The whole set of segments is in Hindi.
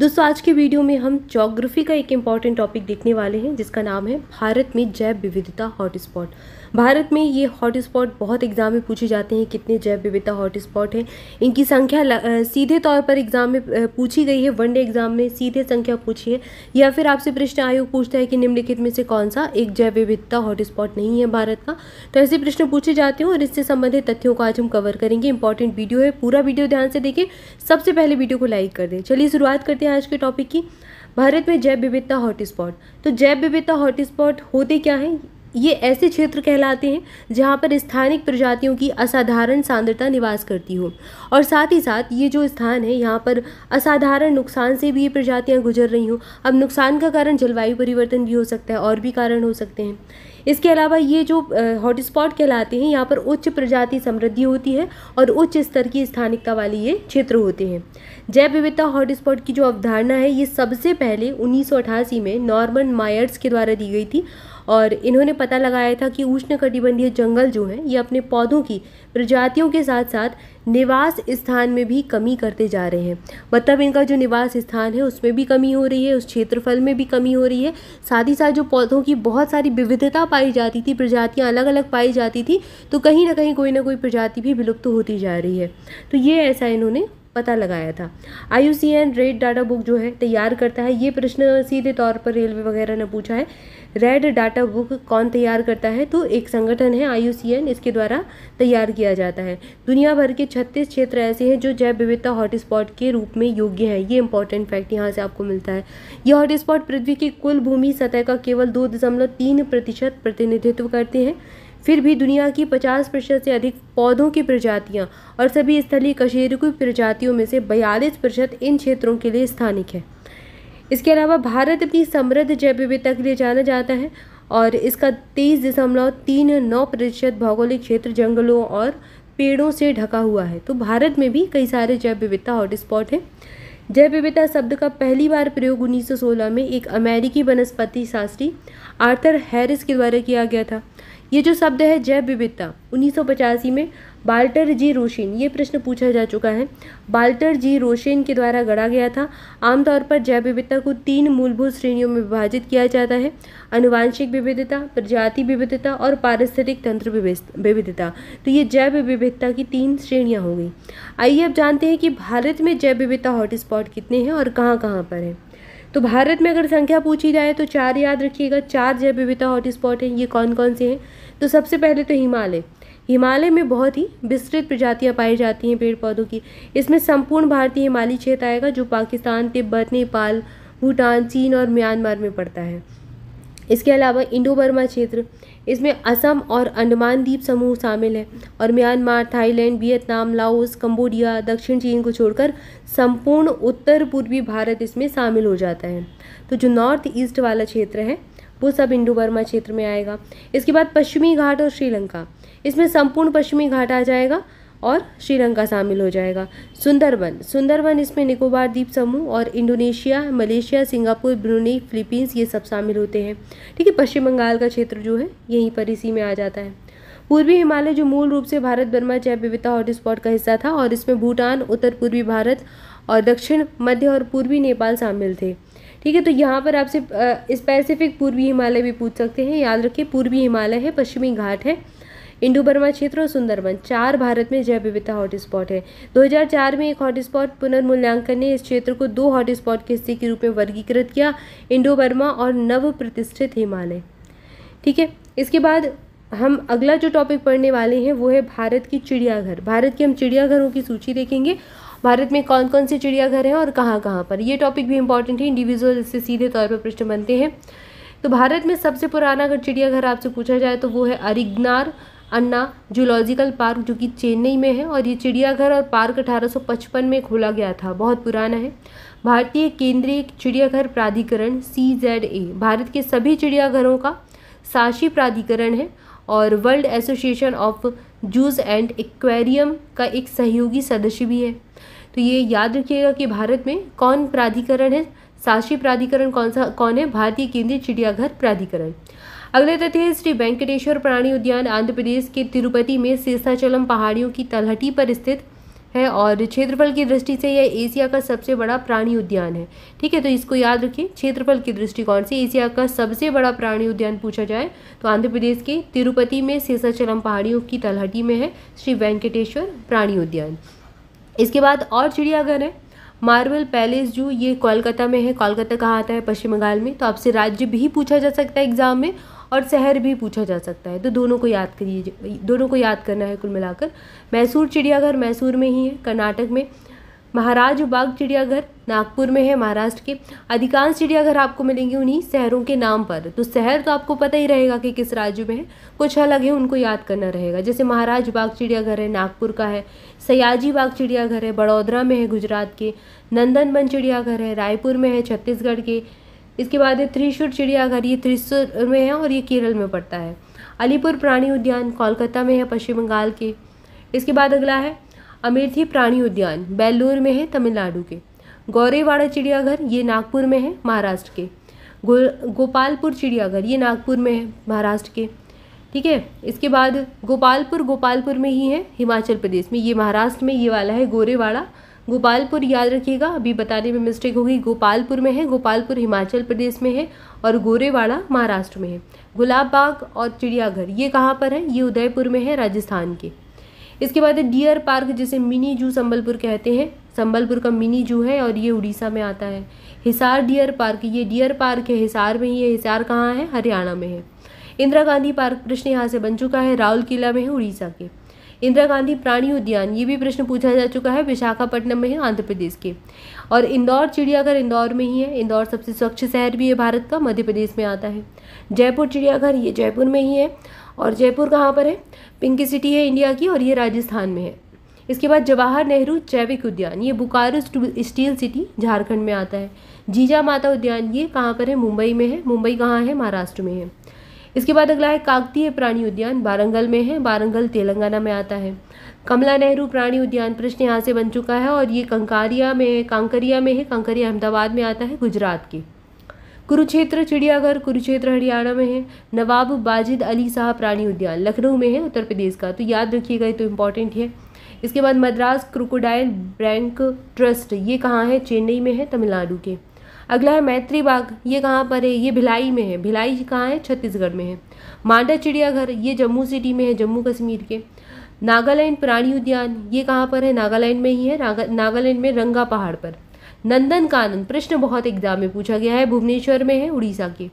दोस्तों आज के वीडियो में हम जोग्राफी का एक इम्पॉर्टेंट टॉपिक देखने वाले हैं जिसका नाम है भारत में जैव विविधता हॉटस्पॉट भारत में ये हॉटस्पॉट बहुत एग्जाम में पूछे जाते हैं कितने जैव विविधता हॉटस्पॉट हैं इनकी संख्या सीधे तौर पर एग्जाम में पूछी गई है वनडे एग्जाम में सीधे संख्या पूछी है या फिर आपसे प्रश्न आयोग पूछता है कि निम्नलिखित में से कौन सा एक जैव विविधता हॉटस्पॉट नहीं है भारत का तो ऐसे प्रश्न पूछे जाते हैं और इससे संबंधित तथ्यों को आज हम कवर करेंगे इंपॉर्टेंट वीडियो है पूरा वीडियो ध्यान से देखें सबसे पहले वीडियो को लाइक कर दें चलिए शुरुआत करते हैं हैं आज के टॉपिक की भारत में जैव विविधता हॉटस्पॉट तो जैव विविधता हॉटस्पॉट होते क्या हैं ये ऐसे क्षेत्र कहलाते हैं जहाँ पर स्थानिक प्रजातियों की असाधारण सांद्रता निवास करती हो और साथ ही साथ ये जो स्थान है यहाँ पर असाधारण नुकसान से भी ये प्रजातियाँ गुजर रही हों अब नुकसान का कारण जलवायु परिवर्तन भी हो सकता है और भी कारण हो सकते हैं इसके अलावा ये जो हॉटस्पॉट कहलाते हैं यहाँ पर उच्च प्रजाति समृद्धि होती है और उच्च स्तर की स्थानिकता वाली ये क्षेत्र होते हैं जैव विविधता हॉटस्पॉट की जो अवधारणा है ये सबसे पहले उन्नीस में नॉर्मन मायर्स के द्वारा दी गई थी और इन्होंने पता लगाया था कि उष्णकटिबंधीय जंगल जो हैं ये अपने पौधों की प्रजातियों के साथ साथ निवास स्थान में भी कमी करते जा रहे हैं मतलब इनका जो निवास स्थान है उसमें भी कमी हो रही है उस क्षेत्रफल में भी कमी हो रही है साथ ही साथ जो पौधों की बहुत सारी विविधता पाई जाती थी प्रजातियाँ अलग अलग पाई जाती थी तो कहीं ना कहीं कोई ना कोई प्रजाति भी विलुप्त तो होती जा रही है तो ये ऐसा इन्होंने पता लगाया था I U C N red data book जो है तैयार करता है ये प्रश्न सीधे तौर पर रेलवे वगैरह ने पूछा है रेड डाटा बुक कौन तैयार करता है तो एक संगठन है आई इसके द्वारा तैयार किया जाता है दुनिया भर के छत्तीस क्षेत्र ऐसे हैं जो जैव विविधता हॉटस्पॉट के रूप में योग्य हैं ये इंपॉर्टेंट फैक्ट यहाँ से आपको मिलता है ये हॉटस्पॉट पृथ्वी की कुल भूमि सतह का केवल दो दशमलव तीन प्रतिशत प्रतिनिधित्व करते हैं फिर भी दुनिया की 50 प्रतिशत से अधिक पौधों की प्रजातियां और सभी स्थलीय कशेरुकी प्रजातियों में से बयालीस प्रतिशत इन क्षेत्रों के लिए स्थानिक है इसके अलावा भारत अपनी समृद्ध जैव विविधता के लिए जाना जाता है और इसका तेईस दशमलव तीन नौ प्रतिशत भौगोलिक क्षेत्र जंगलों और पेड़ों से ढका हुआ है तो भारत में भी कई सारे जैव विविधता हॉटस्पॉट हैं जैव विविधता शब्द का पहली बार प्रयोग 1916 में एक अमेरिकी वनस्पति शास्त्री आर्थर हैरिस के द्वारा किया गया था ये जो शब्द है जैव विविधता उन्नीस में बाल्टर जी रोशिन ये प्रश्न पूछा जा चुका है बाल्टर जी रोशिन के द्वारा गढ़ा गया था आमतौर पर जैव विविधता को तीन मूलभूत श्रेणियों में विभाजित किया जाता है अनुवांशिक विविधता प्रजाति विविधता और पारिस्थितिक तंत्र विविधता तो ये जैव विविधता की तीन श्रेणियाँ होंगी आइए अब जानते हैं कि भारत में जैव विविधता हॉटस्पॉट कितने हैं और कहाँ कहाँ पर है तो भारत में अगर संख्या पूछी जाए तो चार याद रखिएगा चार जैव विविधता हॉटस्पॉट हैं ये कौन कौन से हैं तो सबसे पहले तो हिमालय हिमालय में बहुत ही विस्तृत प्रजातियां पाई जाती हैं पेड़ पौधों की इसमें संपूर्ण भारतीय हिमालय क्षेत्र आएगा जो पाकिस्तान तिब्बत नेपाल भूटान चीन और म्यांमार में पड़ता है इसके अलावा इंडो बर्मा क्षेत्र इसमें असम और अंडमान द्वीप समूह शामिल है और Myanmar Thailand Vietnam Laos Cambodia दक्षिण चीन को छोड़कर संपूर्ण उत्तर पूर्वी भारत इसमें शामिल हो जाता है तो जो नॉर्थ ईस्ट वाला क्षेत्र है वो सब इंडो बर्मा क्षेत्र में आएगा इसके बाद पश्चिमी घाट और श्रीलंका इसमें संपूर्ण पश्चिमी घाट आ जाएगा और श्रीलंका शामिल हो जाएगा सुंदरबन सुंदरबन इसमें निकोबार द्वीप समूह और Indonesia Malaysia Singapore Brunei Philippines ये सब शामिल होते हैं ठीक है पश्चिम बंगाल का क्षेत्र जो है यहीं पर इसी में आ जाता है पूर्वी हिमालय जो मूल रूप से भारत बर्मा जैव विविधता हॉटस्पॉट का हिस्सा था और इसमें भूटान उत्तर पूर्वी भारत और दक्षिण मध्य और पूर्वी नेपाल शामिल थे ठीक है तो यहाँ पर आपसे स्पेसिफिक पूर्वी हिमालय भी पूछ सकते हैं याद रखिए पूर्वी हिमालय है पश्चिमी घाट है इंडो बर्मा क्षेत्र और सुंदरबन चार भारत में जैव विविधता हॉटस्पॉट है 2004 में एक हॉटस्पॉट पुनर्मूल्यांकन ने इस क्षेत्र को दो हॉटस्पॉट के हिस्से के रूप में वर्गीकृत किया इंडो बर्मा और नव प्रतिष्ठित हिमालय ठीक है इसके बाद हम अगला जो टॉपिक पढ़ने वाले हैं वो है भारत की चिड़ियाघर भारत के हम चिड़ियाघरों की सूची देखेंगे भारत में कौन कौन से चिड़ियाघर हैं और कहाँ कहाँ पर ये टॉपिक भी इंपॉर्टेंट है इंडिविजुअल इससे सीधे तौर पर प्रश्न बनते हैं तो भारत में सबसे पुराना अगर चिड़ियाघर आपसे पूछा जाए तो वो है अरिगनार अन्ना जूलॉजिकल पार्क जो कि चेन्नई में है और ये चिड़ियाघर और पार्क 1855 में खोला गया था बहुत पुराना है भारतीय केंद्रीय चिड़ियाघर प्राधिकरण सी जेड ए भारत के सभी चिड़ियाघरों का साशी प्राधिकरण है और world association of zoos and aquarium का एक सहयोगी सदस्य भी है तो ये याद रखिएगा कि भारत में कौन प्राधिकरण है साशी प्राधिकरण कौन सा कौन है भारतीय केंद्रीय चिड़ियाघर प्राधिकरण अगले तथ्य श्री वेंकटेश्वर प्राणी उद्यान आंध्र प्रदेश के तिरुपति में सिरसाचलम पहाड़ियों की तलहटी पर स्थित है और क्षेत्रफल की दृष्टि से यह एशिया का सबसे बड़ा प्राणी उद्यान है ठीक है तो इसको याद रखिए क्षेत्रफल दृष्टि दृष्टिकोण से एशिया का सबसे बड़ा प्राणी उद्यान पूछा जाए तो आंध्र प्रदेश के तिरुपति में शेषाचलम पहाड़ियों की तलहटी में है श्री वेंकटेश्वर प्राणी उद्यान इसके बाद और चिड़ियाघर है मार्बल पैलेस जो ये कोलकाता में है कोलकाता कहाँ आता है पश्चिम बंगाल में तो आपसे राज्य भी पूछा जा सकता है एग्जाम में और शहर भी पूछा जा सकता है तो दोनों को याद करिए दोनों को याद करना है कुल मिलाकर मैसूर चिड़ियाघर मैसूर में ही है कर्नाटक में महाराज बाग चिड़ियाघर नागपुर में है महाराष्ट्र के अधिकांश चिड़ियाघर आपको मिलेंगे उन्हीं शहरों के नाम पर तो शहर तो आपको पता ही रहेगा कि किस राज्य में है कुछ अलग है उनको याद करना रहेगा जैसे महाराज बाग चिड़ियाघर है नागपुर का है सयाजी बाग चिड़ियाघर है बड़ौदरा में है गुजरात के नंदनबन चिड़ियाघर है रायपुर में है छत्तीसगढ़ के इसके बाद है त्रिशूर चिड़ियाघर ये त्रिशूर में है और ये केरल में पड़ता है अलीपुर प्राणी उद्यान कोलकाता में है पश्चिम बंगाल के इसके बाद अगला है अमेठी प्राणी उद्यान बेल्लूर में है तमिलनाडु के गौरेवाड़ा चिड़ियाघर ये नागपुर में है महाराष्ट्र के गो गोपालपुर चिड़ियाघर ये नागपुर में है महाराष्ट्र के ठीक है इसके बाद गोपालपुर गोपालपुर में ही है हिमाचल प्रदेश में ये महाराष्ट्र में ये वाला है गोरेवाड़ा गोपालपुर याद रखिएगा अभी बताने में मिस्टेक होगी गोपालपुर में है गोपालपुर हिमाचल प्रदेश में है और गोरेवाड़ा महाराष्ट्र में है गुलाब बाग और चिड़ियाघर ये कहाँ पर है ये उदयपुर में है राजस्थान के इसके बाद डियर पार्क जिसे मिनी जू संबलपुर कहते हैं संबलपुर का मिनी जू है और ये उड़ीसा में आता है हिसार डियर पार्क ये डियर पार्क है हिसार में ही है हिसार कहाँ है हरियाणा में है इंदिरा गांधी पार्क प्रश्न यहाँ से बन चुका है राहुल किला में है उड़ीसा के इंदिरा गांधी प्राणी उद्यान ये भी प्रश्न पूछा जा चुका है विशाखापट्टनम में है आंध्र प्रदेश के और इंदौर चिड़ियाघर इंदौर में ही है इंदौर सबसे स्वच्छ शहर भी है भारत का मध्य प्रदेश में आता है जयपुर चिड़ियाघर ये जयपुर में ही है और जयपुर कहाँ पर है पिंकी सिटी है इंडिया की और ये राजस्थान में है इसके बाद जवाहर नेहरू जैविक उद्यान ये बुकारो स्टील सिटी झारखंड में आता है जीजा माता उद्यान ये कहाँ पर है मुंबई में है मुंबई कहाँ है महाराष्ट्र में है इसके बाद अगला है काकतीय प्राणी उद्यान बारंगल में है बारंगल तेलंगाना में आता है कमला नेहरू प्राणी उद्यान प्रश्न यहाँ से बन चुका है और ये कंकारिया में कांकरिया में है कांकरिया अहमदाबाद में आता है गुजरात के कुरुक्षेत्र चिड़ियाघर कुरुक्षेत्र हरियाणा में है नवाब बाजिद अली शाह प्राणी उद्यान लखनऊ में है उत्तर प्रदेश का तो याद रखिएगा ये तो इम्पॉर्टेंट है इसके बाद मद्रास क्रोकोडाइल बैंक ट्रस्ट ये कहाँ है चेन्नई में है तमिलनाडु के अगला है मैत्री बाग ये कहाँ पर है ये भिलाई में है भिलाई कहाँ है छत्तीसगढ़ में है मांडा चिड़ियाघर ये जम्मू सिटी में है जम्मू कश्मीर के नागालैंड प्राणी उद्यान ये कहाँ पर है नागालैंड में ही है नागालैंड में रंगा पहाड़ पर नंदन कानन प्रश्न बहुत एग्जाम में पूछा गया है भुवनेश्वर में है उड़ीसा के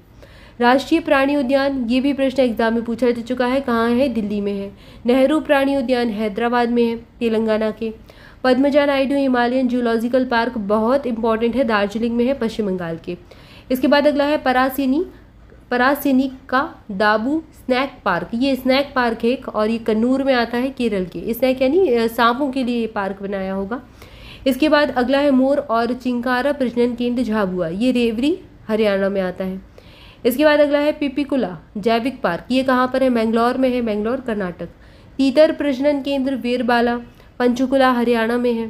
राष्ट्रीय प्राणी उद्यान ये भी प्रश्न एग्जाम में पूछा जा चुका है कहाँ है दिल्ली में है नेहरू प्राणी उद्यान हैदराबाद में है तेलंगाना के Padmaja Naidu Himalayan zoological park बहुत इंपॉर्टेंट है दार्जिलिंग में है पश्चिम बंगाल के इसके बाद अगला है परासिनी परासिनी का दाबू स्नैक पार्क ये स्नैक पार्क है और ये कन्नूर में आता है केरल के स्नैक यानी सांपों के लिए ये पार्क बनाया होगा इसके बाद अगला है मोर और चिंकारा प्रजनन केंद्र झाबुआ ये रेवरी हरियाणा में आता है इसके बाद अगला है पिपिकुला जैविक पार्क ये कहाँ पर है मैंगलोर में है मैंगलोर कर्नाटक तीतर प्रजनन केंद्र वीरबाला पंचकुला हरियाणा में है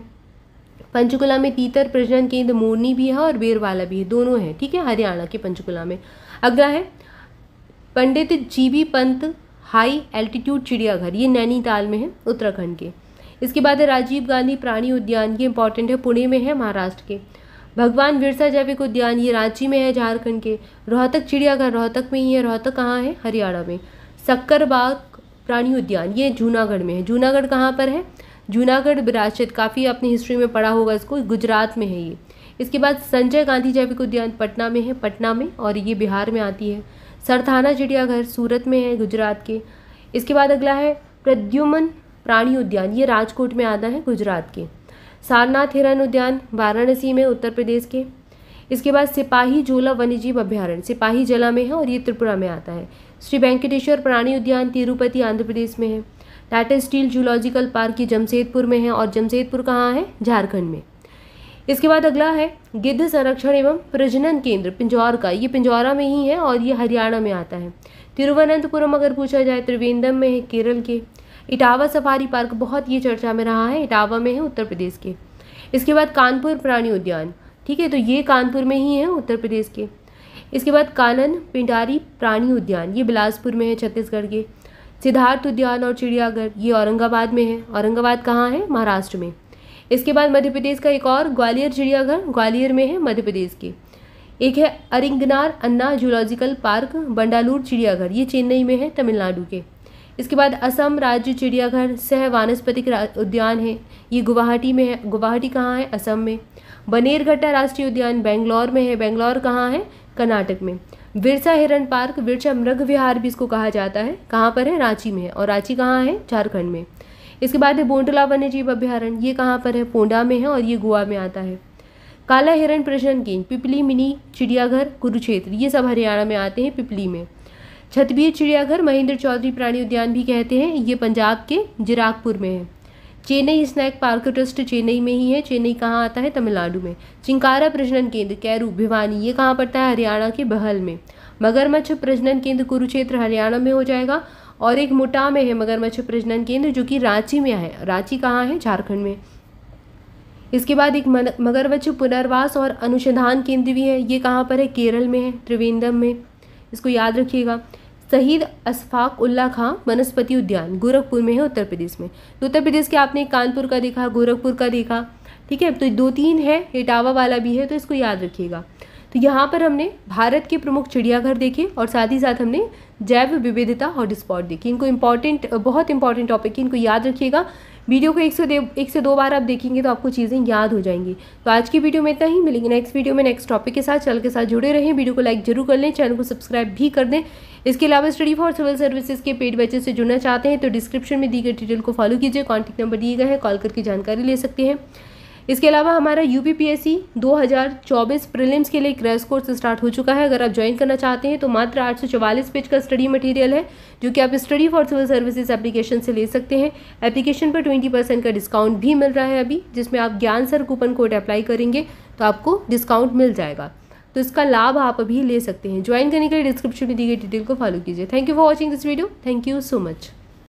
पंचकुला में तीतर प्रजनन केंद्र मोरनी भी है और बेरवाला भी है दोनों है ठीक है हरियाणा के पंचकुला में अगला है Pandit G B Pant high altitude चिड़ियाघर ये नैनीताल में है उत्तराखंड के इसके बाद है राजीव गांधी प्राणी उद्यान ये इंपॉर्टेंट है पुणे में है महाराष्ट्र के भगवान बिरसा जैविक उद्यान ये रांची में है झारखंड के रोहतक चिड़ियाघर रोहतक में ही है रोहतक कहाँ है हरियाणा में सक्करबाग प्राणी उद्यान ये जूनागढ़ में है जूनागढ़ कहाँ पर है जूनागढ़ विरासत काफ़ी अपनी हिस्ट्री में पढ़ा होगा इसको गुजरात में है ये इसके बाद संजय गांधी जैविक उद्यान पटना में है पटना में और ये बिहार में आती है सरथाना चिड़ियाघर सूरत में है गुजरात के इसके बाद अगला है प्रद्युमन प्राणी उद्यान ये राजकोट में आता है गुजरात के सारनाथ हिरण उद्यान वाराणसी में उत्तर प्रदेश के इसके बाद सिपाही झोला वन्यजीव अभ्यारण्य सिपाही जला में है और ये त्रिपुरा में आता है श्री वेंकटेश्वर प्राणी उद्यान तिरुपति आंध्र प्रदेश में है टाटा स्टील जूलॉजिकल पार्क ये जमशेदपुर में है और जमशेदपुर कहाँ है झारखंड में इसके बाद अगला है गिद्ध संरक्षण एवं प्रजनन केंद्र पिंजौर का ये पिंजौरा में ही है और ये हरियाणा में आता है तिरुवनंतपुरम अगर पूछा जाए त्रिवेंद्रम में है केरल के इटावा सफारी पार्क बहुत ये चर्चा में रहा है इटावा में है उत्तर प्रदेश के इसके बाद कानपुर प्राणी उद्यान ठीक है तो ये कानपुर में ही है उत्तर प्रदेश के इसके बाद कानन पिंडारी प्राणी उद्यान ये बिलासपुर में है छत्तीसगढ़ के सिद्धार्थ उद्यान और चिड़ियाघर ये औरंगाबाद में है औरंगाबाद कहाँ है महाराष्ट्र में इसके बाद मध्य प्रदेश का एक और ग्वालियर चिड़ियाघर ग्वालियर में है मध्य प्रदेश के एक है अरिंगनार अन्ना जूलॉजिकल पार्क बंडालूर चिड़ियाघर ये चेन्नई में है तमिलनाडु के इसके बाद असम राज्य चिड़ियाघर सह वानस्पतिक उद्यान है ये गुवाहाटी में है गुवाहाटी कहाँ है असम में बनेरघट्टा राष्ट्रीय उद्यान बेंगलौर में है बेंगलौर कहाँ है कर्नाटक में बिरसा हिरण पार्क बिरसा मृग विहार भी इसको कहा जाता है कहाँ पर है रांची में है और रांची कहाँ है झारखंड में इसके बाद है बोंडला वन्यजीव अभ्यारण्य ये कहाँ पर है पोंडा में है और ये गोवा में आता है काला हिरण प्रजनन केंद्र पिपली मिनी चिड़ियाघर कुरुक्षेत्र ये सब हरियाणा में आते हैं पिपली में छतबीर चिड़ियाघर महेंद्र चौधरी प्राणी उद्यान भी कहते हैं ये पंजाब के जिरागपुर में है Chennai snake park trust Chennai में ही है चेन्नई कहाँ आता है तमिलनाडु में चिंकारा प्रजनन केंद्र कैरू भिवानी ये कहाँ पड़ता है हरियाणा के बहल में मगरमच्छ प्रजनन केंद्र कुरुक्षेत्र हरियाणा में हो जाएगा और एक मुटा में है मगरमच्छ प्रजनन केंद्र जो कि रांची में है रांची कहाँ है झारखंड में इसके बाद एक मगरमच्छ पुनर्वास और अनुसंधान केंद्र भी है ये कहाँ पर है केरल में है त्रिवेंद्रम में इसको याद रखिएगा शहीद अशफाक उल्ला खां वनस्पति उद्यान गोरखपुर में है उत्तर प्रदेश में तो उत्तर प्रदेश के आपने कानपुर का देखा गोरखपुर का देखा ठीक है तो दो तीन है इटावा वाला भी है तो इसको याद रखिएगा तो यहाँ पर हमने भारत के प्रमुख चिड़ियाघर देखे और साथ ही साथ हमने जैव विविधता हॉटस्पॉट देखी इनको इम्पॉर्टेंट बहुत इंपॉर्टेंट टॉपिक है इनको याद रखिएगा वीडियो को एक से दे एक से दो बार आप देखेंगे तो आपको चीज़ें याद हो जाएंगी तो आज की वीडियो में इतना ही मिलेंगे नेक्स्ट वीडियो में नेक्स्ट टॉपिक के साथ चैनल के साथ जुड़े रहें वीडियो को लाइक जरूर कर लें चैनल को सब्सक्राइब भी कर दें इसके अलावा स्टडी फॉर सिविल सर्विसेज के पेड बच्चे से जुड़ना चाहते हैं तो डिस्क्रिप्शन में दी गई डिटेल को फॉलो कीजिए कॉन्टैक्ट नंबर दिए गए हैं कॉल करके जानकारी ले सकते हैं इसके अलावा हमारा U P P S C दो हज़ार चौबीस प्रिलिम्स के लिए क्रैश कोर्स स्टार्ट हो चुका है अगर आप ज्वाइन करना चाहते हैं तो मात्र आठ सौ चवालीस पेज का स्टडी मटेरियल है जो कि आप study for civil services application से ले सकते हैं एप्लीकेशन पर ट्वेंटी परसेंट का डिस्काउंट भी मिल रहा है अभी जिसमें आप ज्ञान सर कूपन कोड अप्लाई करेंगे तो आपको डिस्काउंट मिल जाएगा तो इसका लाभ आप अभी ले सकते हैं ज्वाइन करने के लिए डिस्क्रिप्शन में दी गई डिटेल को फॉलो कीजिए thank you for watching this video thank you so much